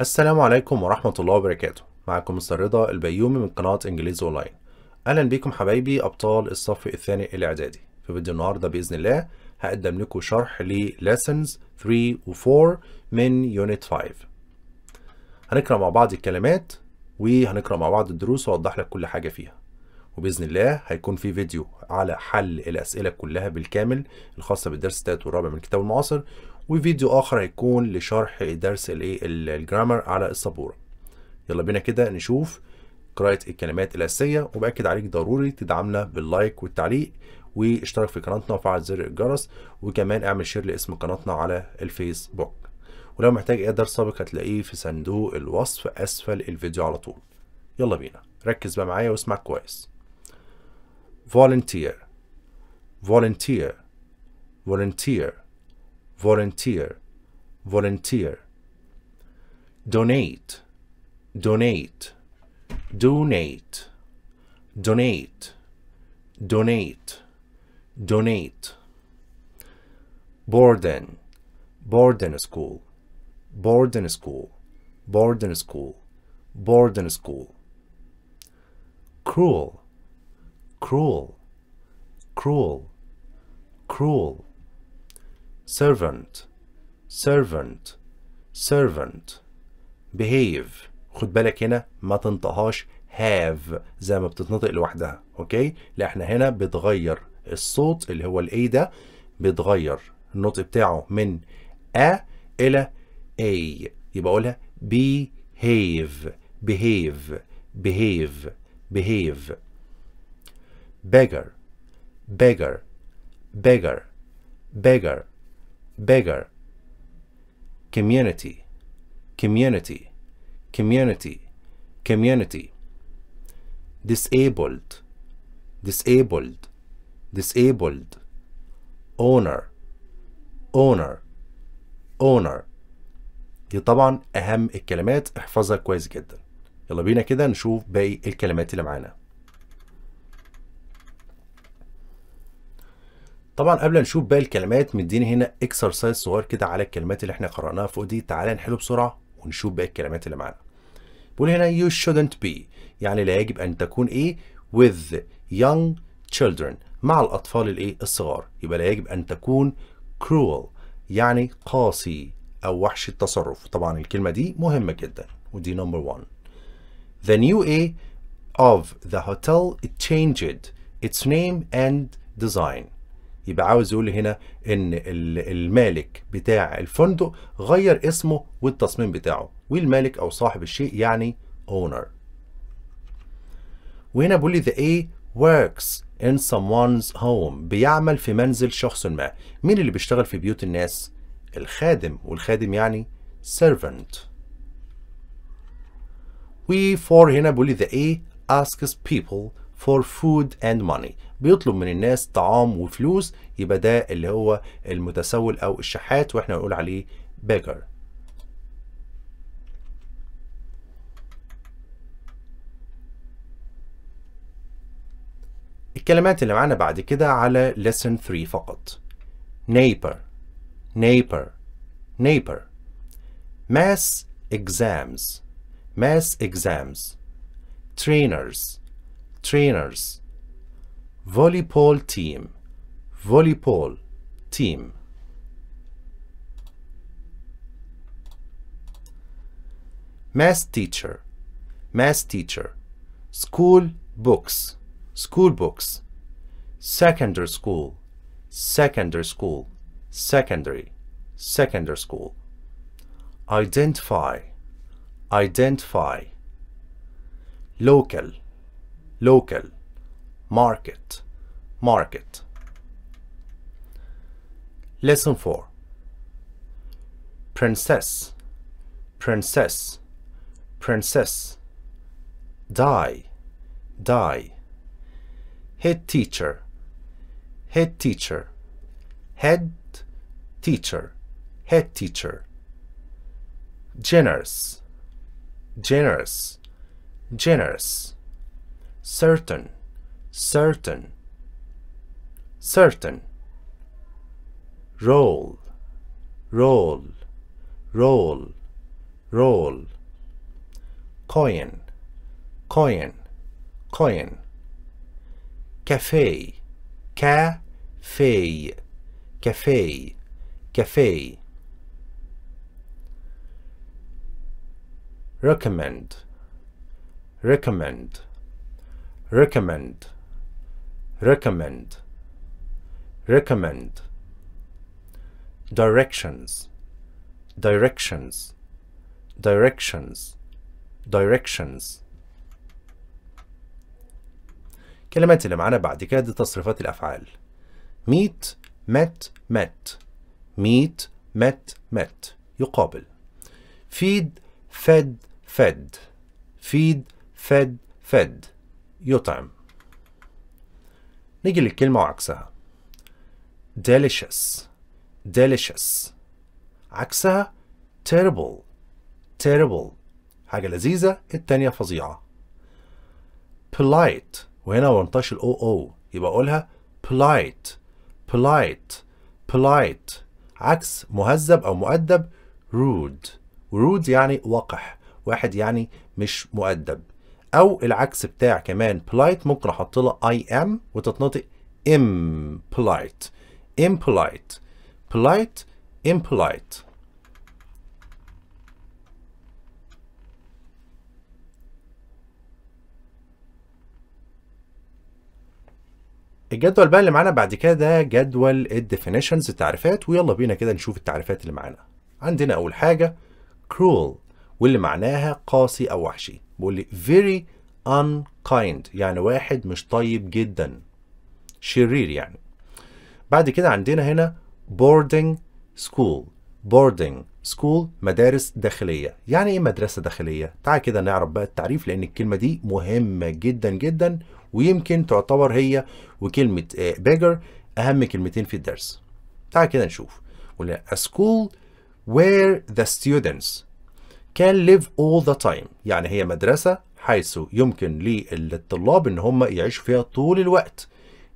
السلام عليكم ورحمة الله وبركاته معكم مستر رضا البيومي من قناة انجليزي اونلاين اهلا بكم حبايبي ابطال الصف الثاني الاعدادي في فيديو النهاردة باذن الله هقدم لكم شرح ل lessons 3 و 4 من unit 5 هنقرأ مع بعض الكلمات وهنقرأ مع بعض الدروس واوضح لك كل حاجة فيها وبإذن الله هيكون في فيديو على حل الأسئلة كلها بالكامل الخاصة بالدرس الثالث والرابع من الكتاب المعاصر وفيديو اخر هيكون لشرح درس الايه الجرامر على السبوره يلا بينا كده نشوف قراءه الكلمات الاساسيه وباكد عليك ضروري تدعمنا باللايك والتعليق واشترك في قناتنا وفعل زر الجرس وكمان اعمل شير لاسم قناتنا على الفيسبوك ولو محتاج اي درس سابق هتلاقيه في صندوق الوصف اسفل الفيديو على طول يلا بينا ركز بقى معايا واسمع كويس volunteer volunteer volunteer volunteer, volunteer. Donate, donate, donate, donate, donate, donate. Borden, Borden School, Borden School, Borden School, Borden School. Cruel, cruel, cruel, cruel servant servant servant behave خد بالك هنا ما تنطقهاش have زي ما بتتنطق لوحدها اوكي لا احنا هنا بتغير الصوت اللي هو الاي ده بتغير النطق بتاعه من ا الى a يبقى اقولها behave behave behave behave beggar beggar beggar beggar beggar community community community community disabled disabled disabled owner owner owner دي طبعا اهم الكلمات احفظها كويس جدا يلا بينا كده نشوف باقي الكلمات اللي معانا طبعا قبل نشوف باقي الكلمات مديني هنا اكسرسايز صغير كده على الكلمات اللي احنا قرأناها فوق دي تعالى نحله بسرعة ونشوف باقي الكلمات اللي معانا بيقول هنا يو shouldn't بي يعني لا يجب أن تكون إيه with young children مع الأطفال الإيه الصغار يبقى لا يجب أن تكون cruel يعني قاسي أو وحش التصرف طبعا الكلمة دي مهمة جدا ودي نمبر 1 The new A of the hotel it changed its name and design يبقى عاوز يقول هنا ان المالك بتاع الفندق غير اسمه والتصميم بتاعه والمالك او صاحب الشيء يعني owner وهنا بيقول لي the A works in someone's home بيعمل في منزل شخص ما مين اللي بيشتغل في بيوت الناس الخادم والخادم يعني servant وي for هنا بيقول لي the A asks people for food and money بيطلب من الناس طعام وفلوس يبقى ده اللي هو المتسول او الشحات واحنا نقول عليه بيجر الكلمات اللي معانا بعد كده على lesson 3 فقط neighbor neighbor neighbor mass exams mass exams trainers trainers volleyball team volleyball team math teacher math teacher school books school books secondary school secondary school secondary secondary school identify identify local local market, market. Lesson 4 Princess, princess, princess. Die, die. Head teacher, head teacher, head teacher, head teacher. Generous, generous, generous. Certain, certain, certain, roll, roll, roll, roll, coin, coin, coin, cafe, cafe, cafe, cafe, recommend, recommend, recommend recommend, recommend, directions, directions, directions, directions. الكلمات اللي معانا بعد كده دي تصريفات الأفعال meet met met meet met met يقابل feed fed fed feed fed fed يطعم نيجي للكلمة وعكسها delicious delicious عكسها terrible terrible حاجة لذيذة التانية فظيعة polite وهنا وانطش الاو او يبقى اقولها polite polite polite عكس مهذب او مؤدب rude rude يعني وقح واحد يعني مش مؤدب او العكس بتاع كمان polite ممكن احط لها I am وتتنطق impolite impolite polite impolite الجدول بقى اللي معانا بعد كده ده جدول الديفينيشنز التعريفات ويلا بينا كده نشوف التعريفات اللي معانا عندنا اول حاجه cruel واللي معناها قاسي او وحشي بيقول لي very unkind يعني واحد مش طيب جدا شرير يعني بعد كده عندنا هنا boarding school boarding school مدارس داخلية يعني ايه مدرسة داخلية؟ تعال كده نعرف بقى التعريف لان الكلمة دي مهمة جدا جدا ويمكن تعتبر هي وكلمة آه، beggar اهم كلمتين في الدرس تعال كده نشوف قلنا a school where the students can live all the time يعني هي مدرسة حيث يمكن للطلاب ان هم يعيشوا فيها طول الوقت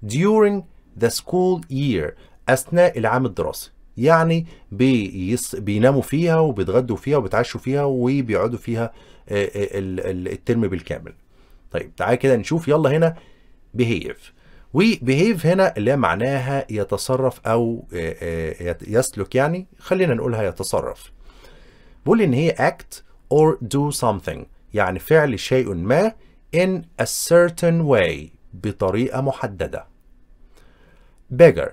during the school year اثناء العام الدراسي يعني بيص... بيناموا فيها وبيتغدوا فيها وبيتعشوا فيها وبيقعدوا فيها آه، آه، الترم بالكامل طيب تعالى كده نشوف يلا هنا behave وبيهيف هنا اللي معناها يتصرف او آه، يسلك يعني خلينا نقولها يتصرف بقول ان هي act or do something يعني فعل شيء ما in a certain way بطريقة محددة beggar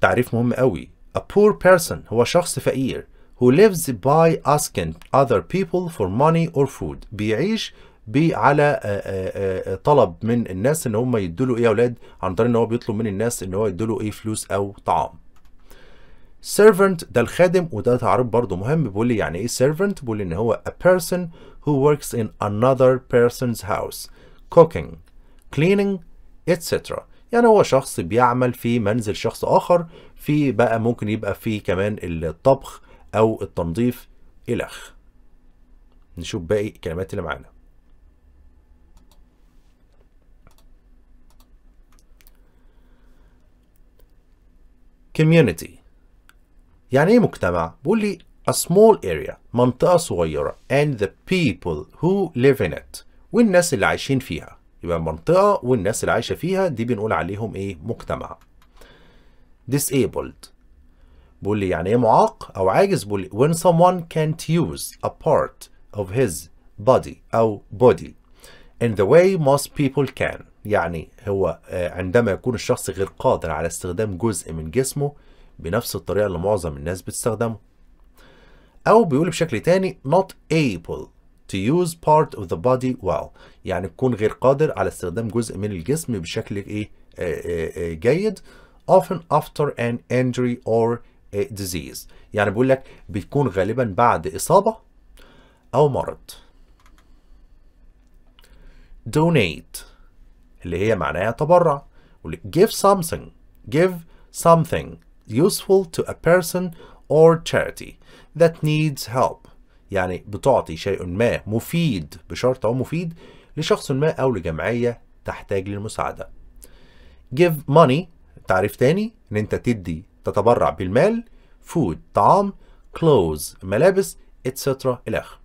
تعريف مهم قوي a poor person هو شخص فقير who lives by asking other people for money or food بيعيش بي على آه، آه، آه، طلب من الناس ان هم يدوا له ايه يا اولاد عن طريق ان هو بيطلب من الناس ان هو يدوا له ايه فلوس او طعام servant ده الخادم وده تعريف برضه مهم بيقول لي يعني ايه servant بيقول ان هو a person who works in another person's house cooking cleaning etc يعني هو شخص بيعمل في منزل شخص اخر في بقى ممكن يبقى في كمان الطبخ او التنظيف الخ نشوف باقي الكلمات اللي معانا community يعني ايه مجتمع؟ بيقول لي a small area منطقة صغيرة and the people who live in it والناس اللي عايشين فيها يبقى المنطقة والناس اللي عايشة فيها دي بنقول عليهم ايه مجتمع disabled بيقول لي يعني ايه معاق او عاجز بيقول لي when someone can't use a part of his body او body in the way most people can يعني هو آه، عندما يكون الشخص غير قادر على استخدام جزء من جسمه بنفس الطريقة اللي معظم الناس بتستخدمه أو بيقول بشكل تاني not able to use part of the body well يعني تكون غير قادر على استخدام جزء من الجسم بشكل إيه آه، آه، آه، جيد often after an injury or a disease يعني بيقول لك بتكون غالبا بعد إصابة أو مرض donate اللي هي معناها تبرع give something give something useful to a person or charity that needs help يعني بتعطي شيء ما مفيد بشرط أو مفيد لشخص ما أو لجمعية تحتاج للمساعدة give money تعريف تاني إن أنت تدي تتبرع بالمال food طعام clothes ملابس etc إلى آخره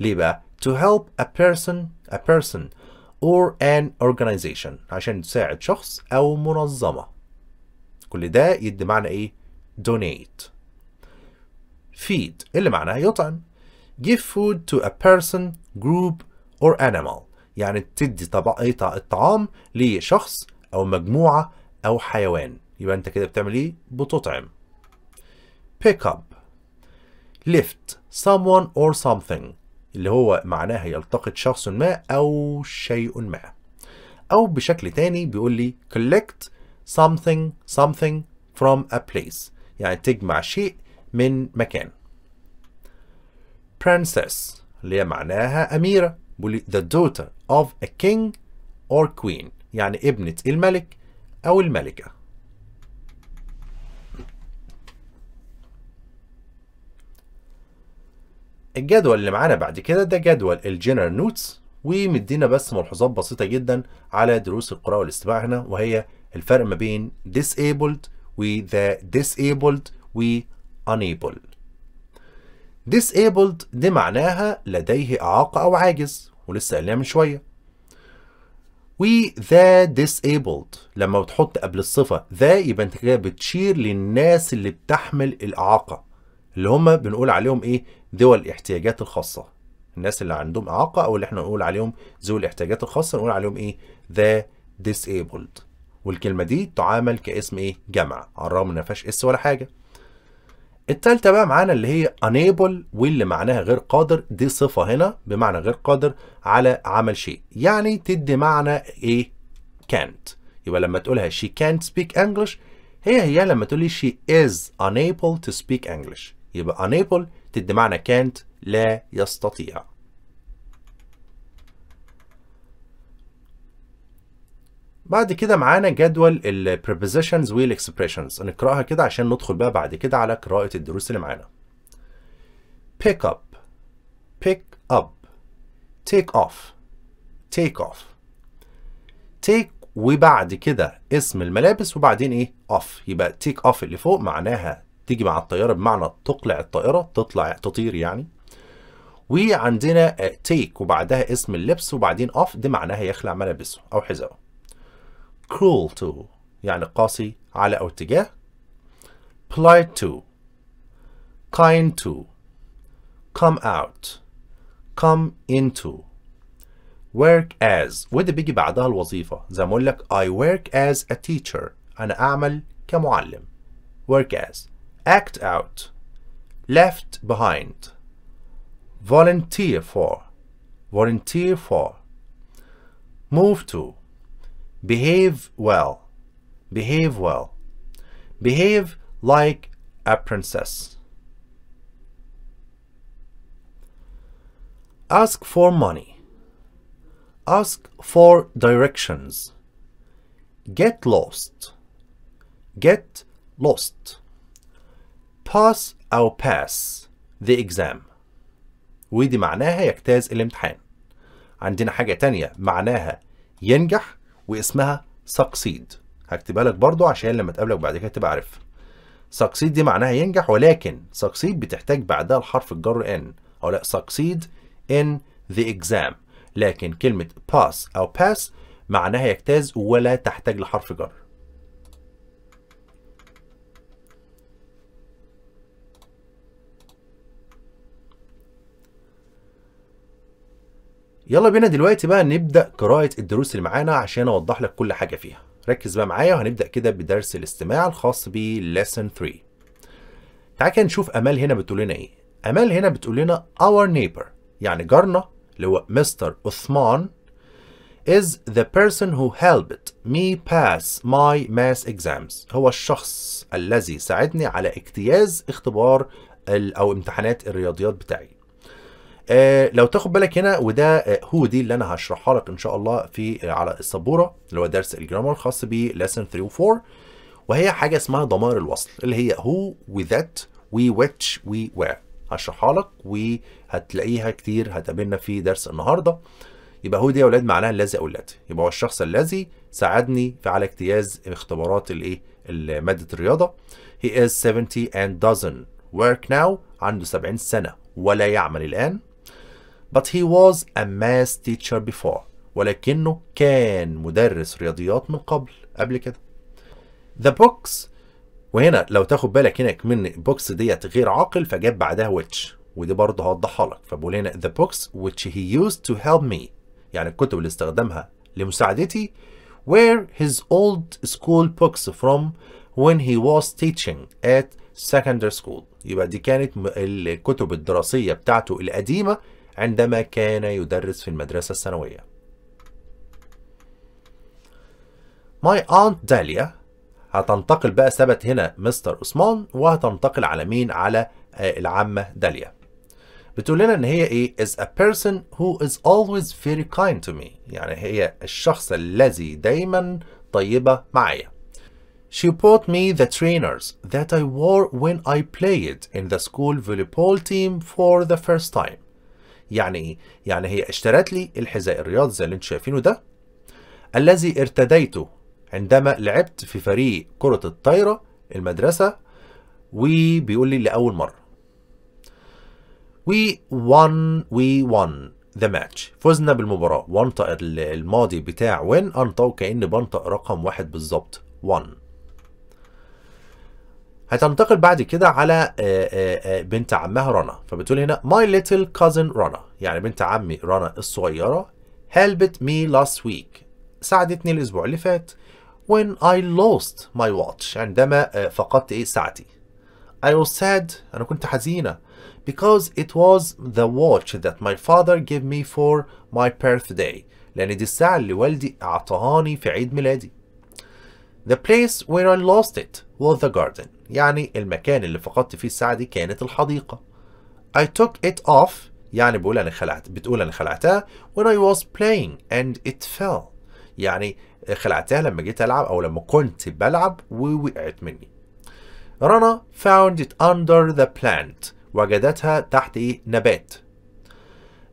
ليه بقى to help a person a person or an organization عشان تساعد شخص أو منظمة كل ده يدي معنى ايه donate feed اللي معناها يطعم give food to a person group or animal يعني تدي طبق الطعام لشخص او مجموعة او حيوان يبقى انت كده بتعمل ايه بتطعم pick up lift someone or something اللي هو معناها يلتقط شخص ما او شيء ما او بشكل تاني بيقول لي collect something something from a place يعني تجمع شيء من مكان princess اللي هي معناها أميرة بولي the daughter of a king or queen يعني ابنة الملك أو الملكة الجدول اللي معانا بعد كده ده جدول الجنرال نوتس ومدينا بس ملحوظات بسيطة جدا على دروس القراءة والاستماع هنا وهي الفرق ما بين disabled و the disabled و unable disabled دي معناها لديه إعاقة أو عاجز ولسه قلناها من شوية و the disabled لما بتحط قبل الصفة the يبقى انت كده بتشير للناس اللي بتحمل الإعاقة اللي هما بنقول عليهم إيه ذوي الاحتياجات الخاصة الناس اللي عندهم إعاقة أو اللي احنا نقول عليهم ذوي الاحتياجات الخاصة نقول عليهم إيه the disabled والكلمة دي تعامل كاسم إيه؟ جمع على الرغم إن فيهاش اس ولا حاجة. التالتة بقى معانا اللي هي unable واللي معناها غير قادر دي صفة هنا بمعنى غير قادر على عمل شيء يعني تدي معنى إيه؟ can't يبقى لما تقولها she can't speak English هي هي لما تقولي she is unable to speak English يبقى unable تدي معنى can't لا يستطيع بعد كده معانا جدول الـ prepositions وال expressions كده عشان ندخل بقى بعد كده على قراءة الدروس اللي معانا pick up pick up take off take off take وبعد كده اسم الملابس وبعدين ايه off يبقى take off اللي فوق معناها تيجي مع الطيارة بمعنى تقلع الطائرة تطلع تطير يعني وعندنا آه، take وبعدها اسم اللبس وبعدين off دي معناها يخلع ملابسه او حذائه cruel to يعني قاسي على أو اتجاه polite to kind to come out come into work as وده بيجي بعدها الوظيفة زي ما أقول لك I work as a teacher أنا أعمل كمعلم work as act out left behind volunteer for volunteer for move to behave well behave well behave like a princess ask for money ask for directions get lost get lost pass or pass the exam ودي معناها يجتاز الامتحان عندنا حاجة تانية معناها ينجح واسمها سقسيد هكتبها لك برضو عشان لما تقابلك بعد كده تبقى عارفها سقسيد دي معناها ينجح ولكن سقسيد بتحتاج بعدها الحرف الجر ان او لا سقسيد in the exam لكن كلمة pass أو pass معناها يجتاز ولا تحتاج لحرف جر يلا بينا دلوقتي بقى نبدا قراءه الدروس اللي معانا عشان اوضح لك كل حاجه فيها ركز بقى معايا وهنبدا كده بدرس الاستماع الخاص ب lesson 3 تعال كده نشوف امال هنا بتقول لنا ايه امال هنا بتقول لنا our neighbor يعني جارنا اللي هو مستر عثمان is the person who helped me pass my math exams هو الشخص الذي ساعدني على اجتياز اختبار او امتحانات الرياضيات بتاعي آه، لو تاخد بالك هنا وده آه، هو دي اللي انا هشرحها لك ان شاء الله في آه، على السبوره اللي هو درس الجرامر الخاص ب lesson 3 و 4 وهي حاجه اسمها ضمائر الوصل اللي هي هو وذات وي وير هشرحها لك وهتلاقيها كتير هتقابلنا في درس النهارده يبقى هو دي يا اولاد معناها الذي او التي يبقى هو الشخص الذي ساعدني في على اجتياز اختبارات الايه ماده الرياضه he is 70 and doesn't work now عنده 70 سنه ولا يعمل الان but he was a math teacher before ولكنه كان مدرس رياضيات من قبل قبل كده the books وهنا لو تاخد بالك هناك من بوكس ديت غير عاقل فجاب بعدها which ودي برضه هوضحها لك فبقول هنا the books which he used to help me يعني الكتب اللي استخدمها لمساعدتي were his old school books from when he was teaching at secondary school يبقى دي كانت الكتب الدراسية بتاعته القديمة عندما كان يدرس في المدرسة الثانوية. My aunt داليا هتنتقل بقى ثبت هنا مستر أسمان وهتنتقل على مين؟ على آه، العمة داليا. بتقول لنا ان هي ايه is a person who is always very kind to me يعني هي الشخص الذي دايما طيبة معايا She bought me the trainers that I wore when I played in the school volleyball team for the first time يعني ايه؟ يعني هي اشترت لي الحذاء الرياضي زي اللي انتم شايفينه ده الذي ارتديته عندما لعبت في فريق كرة الطايرة المدرسة وبيقول لي لأول مرة We won we won ذا ماتش فزنا بالمباراة وانطق الماضي بتاع وين انطق كأن بنطق رقم واحد بالظبط 1 هتنتقل بعد كده على بنت عمها رنا فبتقول هنا ماي ليتل كازن رنا يعني بنت عمي رنا الصغيرة helped me last week ساعدتني الأسبوع اللي فات when I lost my watch عندما فقدت إيه ساعتي I was sad أنا كنت حزينة because it was the watch that my father gave me for my birthday لأن دي الساعة اللي والدي أعطاهاني في عيد ميلادي The place where I lost it was the garden يعني المكان اللي فقدت فيه الساعة دي كانت الحديقة I took it off يعني بقول أنا خلعت بتقول أنا خلعتها when I was playing and it fell يعني خلعتها لما جيت ألعب أو لما كنت بلعب ووقعت مني رنا found it under the plant وجدتها تحت إيه نبات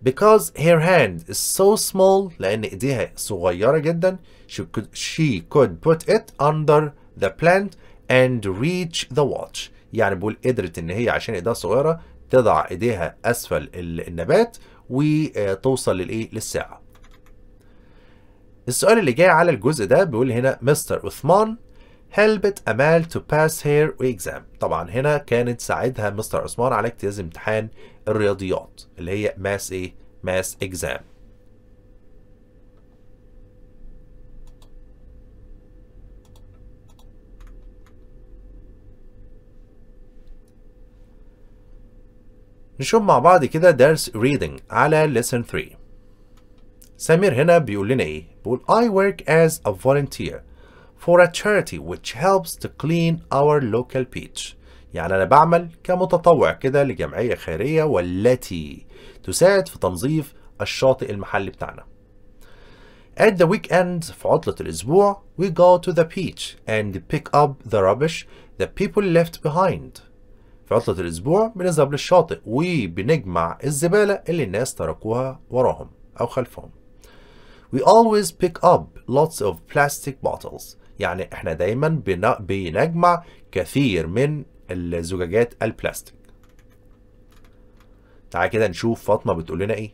because her hand is so small لأن إيديها صغيرة جدا she could, she could put it under the plant and reach the watch يعني بقول قدرت ان هي عشان ايدها صغيره تضع ايديها اسفل النبات وتوصل للايه للساعه السؤال اللي جاي على الجزء ده بيقول هنا مستر عثمان helped أمال to pass her exam طبعا هنا كانت ساعدها مستر عثمان على اجتياز امتحان الرياضيات اللي هي ماس ايه ماس اكزام نشوف مع بعض كده درس reading على lesson 3 سمير هنا بيقول لنا ايه بيقول I work as a volunteer for a charity which helps to clean our local beach يعني أنا بعمل كمتطوع كده لجمعية خيرية والتي تساعد في تنظيف الشاطئ المحلي بتاعنا. At the weekend في عطلة الأسبوع we go to the beach and pick up the rubbish the people left behind. في عطلة الأسبوع بنذهب للشاطئ وبنجمع الزبالة اللي الناس تركوها وراهم أو خلفهم. We always pick up lots of plastic bottles. يعني احنا دايما بنجمع كثير من الزجاجات البلاستيك. تعال كده نشوف فاطمة بتقول لنا إيه.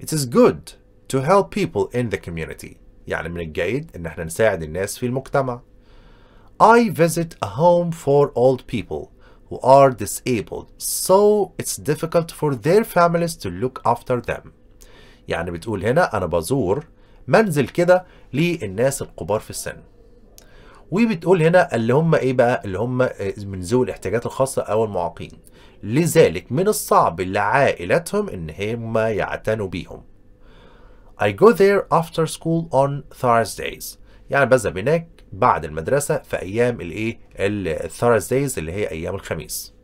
It is good to help people in the community. يعني من الجيد إن احنا نساعد الناس في المجتمع. I visit a home for old people. who are disabled so it's difficult for their families to look after them يعني بتقول هنا أنا بزور منزل كده للناس الكبار في السن وبتقول هنا اللي هم ايه بقى اللي هم من ذوي الاحتياجات الخاصة او المعاقين لذلك من الصعب لعائلتهم ان هم يعتنوا بيهم I go there after school on Thursdays يعني بذهب هناك بعد المدرسة في أيام الإيه الثرزدايز اللي هي أيام الخميس.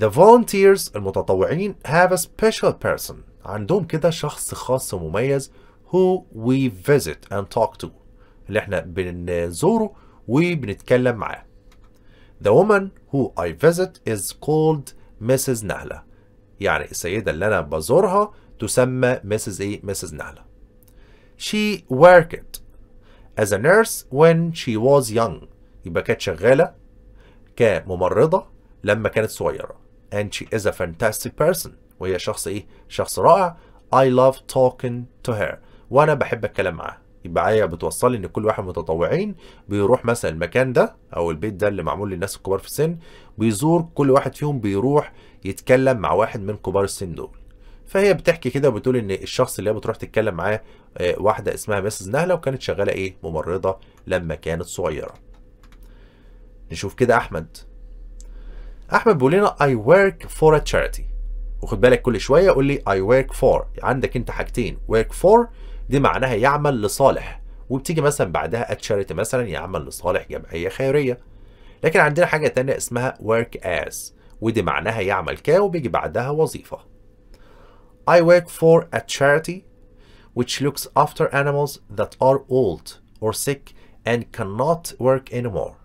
The volunteers المتطوعين have a special person عندهم كده شخص خاص مميز who we visit and talk to اللي احنا بنزوره وبنتكلم معاه. The woman who I visit is called Mrs. نهلة يعني السيدة اللي أنا بزورها تسمى Mrs. إيه؟ Mrs. نهلة. She worked as a nurse when she was young يبقى كانت شغالة كممرضة لما كانت صغيرة and she is a fantastic person وهي شخص ايه شخص رائع I love talking to her وانا بحب اتكلم معاها يبقى هي بتوصلي ان كل واحد متطوعين بيروح مثلا المكان ده او البيت ده اللي معمول للناس الكبار في السن بيزور كل واحد فيهم بيروح يتكلم مع واحد من كبار السن دول فهي بتحكي كده وبتقول ان الشخص اللي هي بتروح تتكلم معاه آه، واحده اسمها مسز نهله وكانت شغاله ايه ممرضه لما كانت صغيره نشوف كده احمد احمد بيقول لنا I work for a charity وخد بالك كل شويه قول لي I work for عندك انت حاجتين work for دي معناها يعمل لصالح وبتيجي مثلا بعدها اتشاريتي مثلا يعمل لصالح جمعيه خيريه لكن عندنا حاجه تانية اسمها work as ودي معناها يعمل كا وبيجي بعدها وظيفه I work for a charity which looks after animals that are old or sick and cannot work anymore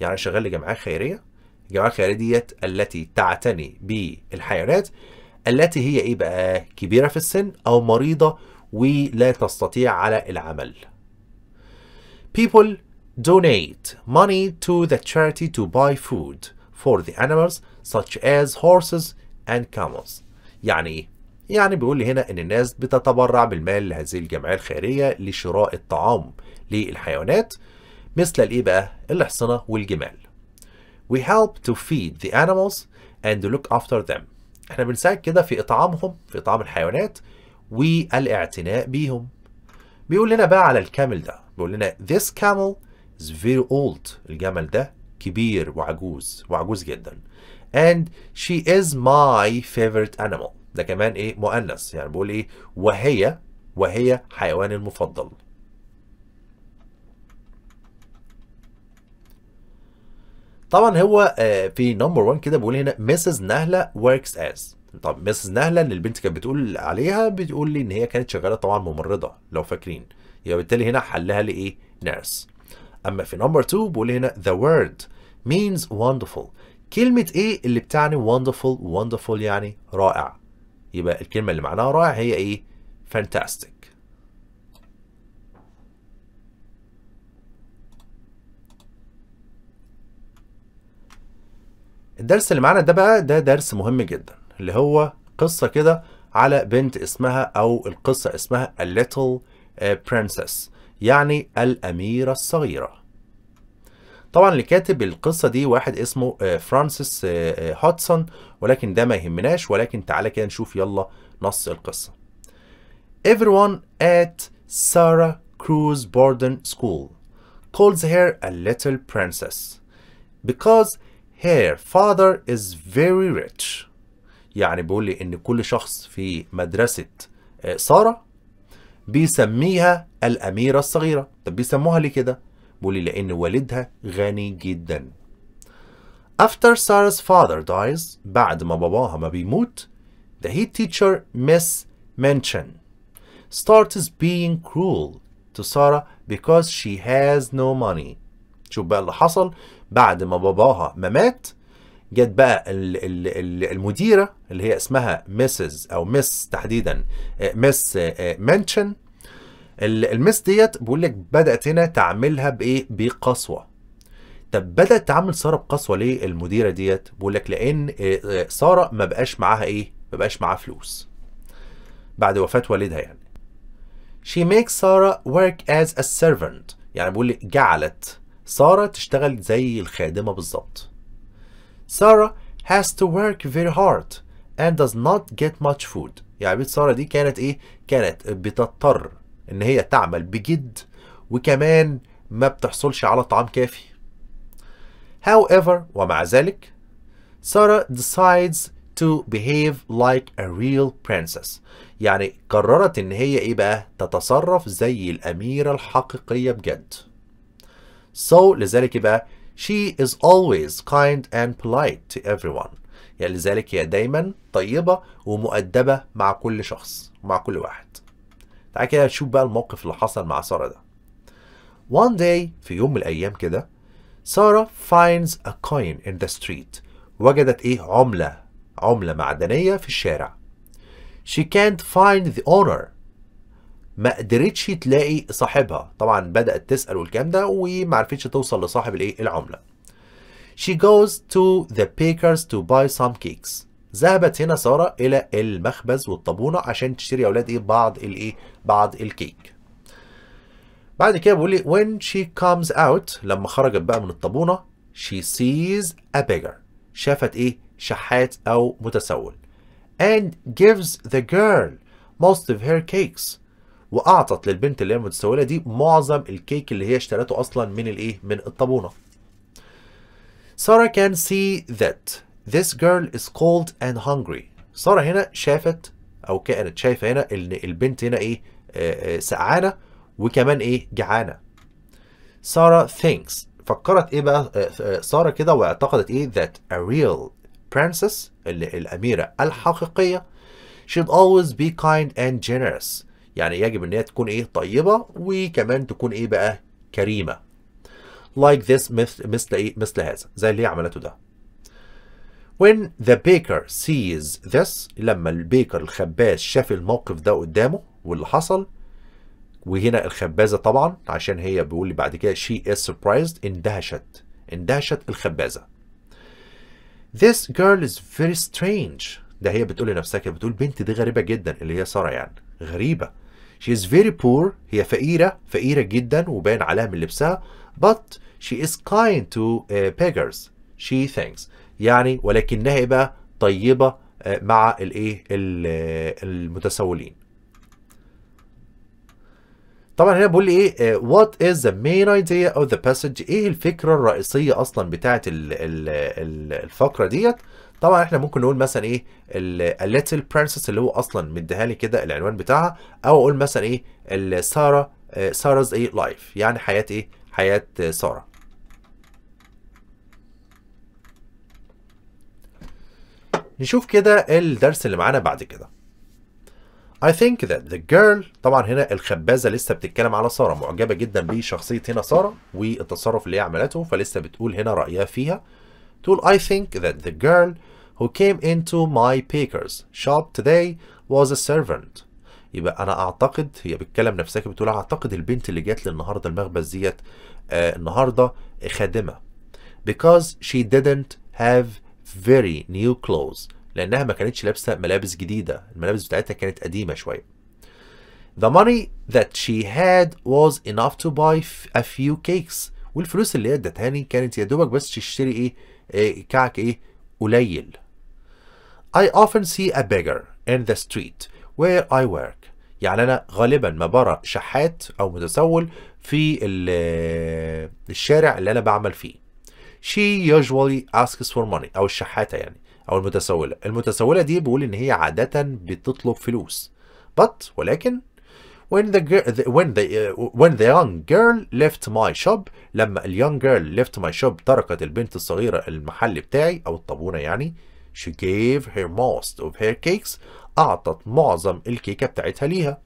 يعني شغال لجمعية خيرية جماعة خيرية ديت التي تعتني بالحيوانات التي هي ايه بقى كبيرة في السن او مريضة ولا تستطيع على العمل People donate money to the charity to buy food for the animals such as horses and camels يعني ايه يعني بيقول لي هنا إن الناس بتتبرع بالمال لهذه الجمعية الخيرية لشراء الطعام للحيوانات مثل الإيه بقى؟ الحصنة والجمال. We help to feed the animals and look after them. احنا بنساعد كده في إطعامهم في إطعام الحيوانات والاعتناء بيهم. بيقول لنا بقى على الكامل ده بيقول لنا this camel is very old الجمل ده كبير وعجوز وعجوز جدا and she is my favorite animal ده كمان ايه مؤنث يعني بيقول ايه وهي وهي حيواني المفضل طبعا هو آه، في نمبر 1 كده بيقول هنا مسز نهله وركس از طب مسز نهله اللي البنت كانت بتقول عليها بتقول لي ان هي كانت شغاله طبعا ممرضه لو فاكرين يبقى بالتالي هنا حلها لايه نيرس اما في نمبر 2 بيقول هنا ذا وورد مينز wonderful كلمه ايه اللي بتعني wonderful wonderful يعني رائع يبقى الكلمة اللي معناها رائع هي ايه fantastic الدرس اللي معانا ده بقى ده درس مهم جدا اللي هو قصة كده على بنت اسمها او القصة اسمها A Little آه، Princess يعني الأميرة الصغيرة طبعا اللي كاتب القصه دي واحد اسمه آه، فرانسيس هاتسون آه، آه، ولكن ده ما يهمناش ولكن تعالى كده نشوف يلا نص القصه everyone at Sarah Cruz Borden School calls her a little princess because her father is very rich يعني بيقول لي ان كل شخص في مدرسه ساره بيسميها الاميره الصغيره طب بيسموها ليه كده بولي لأن والدها غني جدا After Sarah's father dies بعد ما باباها ما بيموت the head teacher Miss Manchin starts being cruel to Sarah because she has no money شوف بقى اللي حصل بعد ما باباها ما مات جت بقى المديره اللي هي اسمها مسز او مس تحديدا مس مانشن المس ديت بيقول لك بدات هنا تعملها بايه بقسوه طب بدات تعمل ساره بقسوه ليه المديره ديت بيقول لك لان آه، آه، ساره ما بقاش معاها ايه ما بقاش معاها فلوس بعد وفاه والدها يعني she makes ساره work as a servant يعني بيقول لك جعلت ساره تشتغل زي الخادمه بالظبط ساره has to work very hard and does not get much food يعني بيت ساره دي كانت ايه كانت بتضطر ان هي تعمل بجد وكمان ما بتحصلش على طعام كافي however ومع ذلك سارة decides to behave like a real princess يعني قررت ان هي ايه بقى تتصرف زي الاميرة الحقيقية بجد so لذلك بقى she is always kind and polite to everyone يعني لذلك هي دايما طيبة ومؤدبة مع كل شخص مع كل واحد تعال كده تشوف بقى الموقف اللي حصل مع سارة ده One day في يوم من الأيام كده سارة finds a coin in the street وجدت إيه عملة عملة معدنية في الشارع She can't find the owner ما قدرتش تلاقي صاحبها طبعا بدأت تسأل والكلام ده ومعرفتش توصل لصاحب الإيه العملة She goes to the bakers to buy some cakes ذهبت هنا ساره الى المخبز والطابونه عشان تشتري يا اولاد ايه بعض الايه بعض الكيك بعد كده بيقول لي when she comes out لما خرجت بقى من الطابونه she sees a beggar شافت ايه شحات او متسول and gives the girl most of her cakes واعطت للبنت اللي هي المتسوله دي معظم الكيك اللي هي اشترته اصلا من الايه من الطابونه Sarah can see that This girl is cold and hungry. سارة هنا شافت أو كانت شايفة هنا إن البنت هنا إيه آه، آه، سقعانة وكمان إيه جعانة. سارة thinks فكرت إيه بقى آه، سارة كده واعتقدت إيه that a real princess اللي الأميرة الحقيقية should always be kind and generous يعني يجب إن هي تكون إيه طيبة وكمان تكون إيه بقى كريمة. like this مثل إيه مثل هذا زي اللي هي عملته ده. When the baker sees this لما البيكر الخباز شاف الموقف ده قدامه واللي حصل وهنا الخبازة طبعا عشان هي بيقول لي بعد كده she is surprised اندهشت اندهشت الخبازة This girl is very strange ده هي بتقول لنفسها كده بتقول بنت دي غريبة جدا اللي هي سارة يعني غريبة She is very poor هي فقيرة فقيرة جدا وباين عليها من لبسها but she is kind to uh, beggars she thinks يعني ولكنها بقى طيبة آه، مع الايه المتسولين طبعا هنا بيقول لي ايه وات از ذا مين ايديا اوف ذا باسج ايه الفكره الرئيسيه اصلا بتاعه الفقره ديت طبعا احنا ممكن نقول مثلا ايه الليتل برنسس اللي هو اصلا مديها لي كده العنوان بتاعها او اقول مثلا ايه ساره ساراز ايه لايف يعني حياه ايه حياه آه، ساره نشوف كده الدرس اللي معانا بعد كده I think that the girl طبعا هنا الخبازة لسه بتتكلم على سارة معجبة جدا بشخصية هنا سارة والتصرف اللي هي عملته فلسه بتقول هنا رأيها فيها تقول I think that the girl who came into my baker's shop today was a servant يبقى انا اعتقد هي بتكلم نفسها بتقول اعتقد البنت اللي جات لي النهارده المخبز ديت آه النهارده خادمه because she didn't have very new clothes لانها ما كانتش لابسه ملابس جديده الملابس بتاعتها كانت قديمه شويه the money that she had was enough to buy a few cakes والفلوس اللي هي ادتها لي كانت يا دوبك بس تشتري ايه, إيه كعك ايه قليل I often see a beggar in the street where I work يعني انا غالبا ما برى شحات او متسول في الشارع اللي انا بعمل فيه she usually asks for money او الشحاتة يعني او المتسولة المتسولة دي بيقول ان هي عادة بتطلب فلوس but ولكن when the girl when the uh, when the young girl left my shop لما young girl left my shop تركت البنت الصغيرة المحل بتاعي او الطابونة يعني she gave her most of her cakes أعطت معظم الكيكة بتاعتها ليها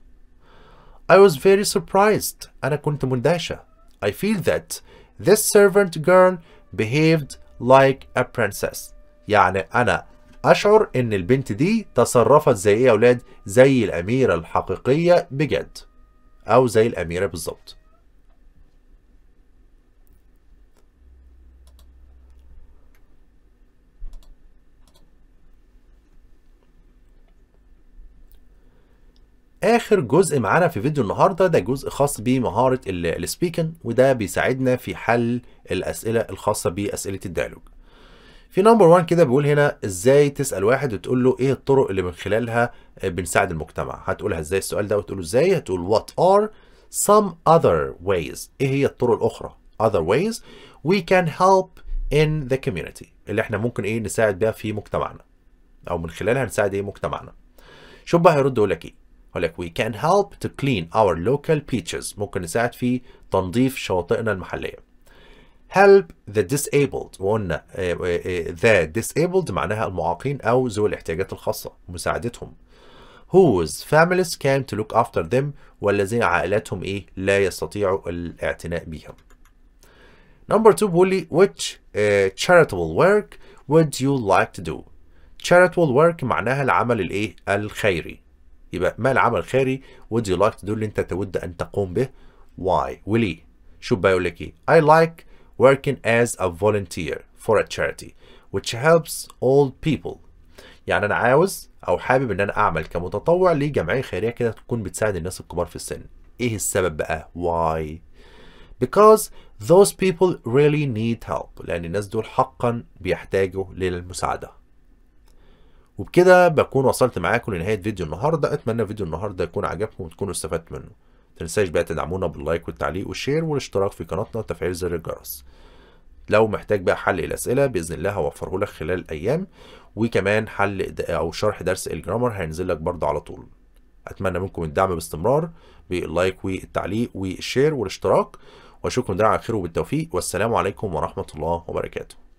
I was very surprised أنا كنت مندهشة I feel that this servant girl behaved like a princess يعني أنا أشعر إن البنت دي تصرفت زي إيه يا أولاد؟ زي الأميرة الحقيقية بجد أو زي الأميرة بالظبط اخر جزء معانا في فيديو النهارده ده جزء خاص بمهاره السبيكن وده بيساعدنا في حل الاسئله الخاصه باسئله الديالوج في نمبر 1 كده بيقول هنا ازاي تسال واحد وتقول له ايه الطرق اللي من خلالها بنساعد المجتمع هتقولها ازاي السؤال ده وتقول له ازاي هتقول what are some other ways ايه هي الطرق الاخرى other ways we can help in the community اللي احنا ممكن ايه نساعد بيها في مجتمعنا او من خلالها نساعد ايه مجتمعنا شوف بقى هيرد يقول لك ايه لك we can help to clean our local beaches ممكن نساعد في تنظيف شواطئنا المحلية help the disabled وقلنا the disabled معناها المعاقين أو ذوي الاحتياجات الخاصة مساعدتهم whose families came to look after them والذين عائلاتهم إيه لا يستطيعوا الاعتناء بهم Number two بيقول لي which uh, charitable work would you like to do charitable work معناها العمل الايه الخيري يبقى ما العمل الخيري would you like to do اللي انت تود ان تقوم به why وليه شوف بقى يقول لك ايه I like working as a volunteer for a charity which helps all people يعني انا عاوز او حابب ان انا اعمل كمتطوع لجمعيه خيريه كده تكون بتساعد الناس الكبار في السن ايه السبب بقى why because those people really need help لان الناس دول حقا بيحتاجوا للمساعده وبكده بكون وصلت معاكم لنهايه فيديو النهارده اتمنى فيديو النهارده يكون عجبكم وتكونوا استفدت منه متنساش بقى تدعمونا باللايك والتعليق والشير والاشتراك في قناتنا وتفعيل زر الجرس لو محتاج بقى حل الاسئله باذن الله هوفره لك خلال الايام وكمان حل او شرح درس الجرامر هينزل لك برضه على طول اتمنى منكم الدعم باستمرار باللايك والتعليق والشير والاشتراك واشوفكم دايما على خير وبالتوفيق والسلام عليكم ورحمه الله وبركاته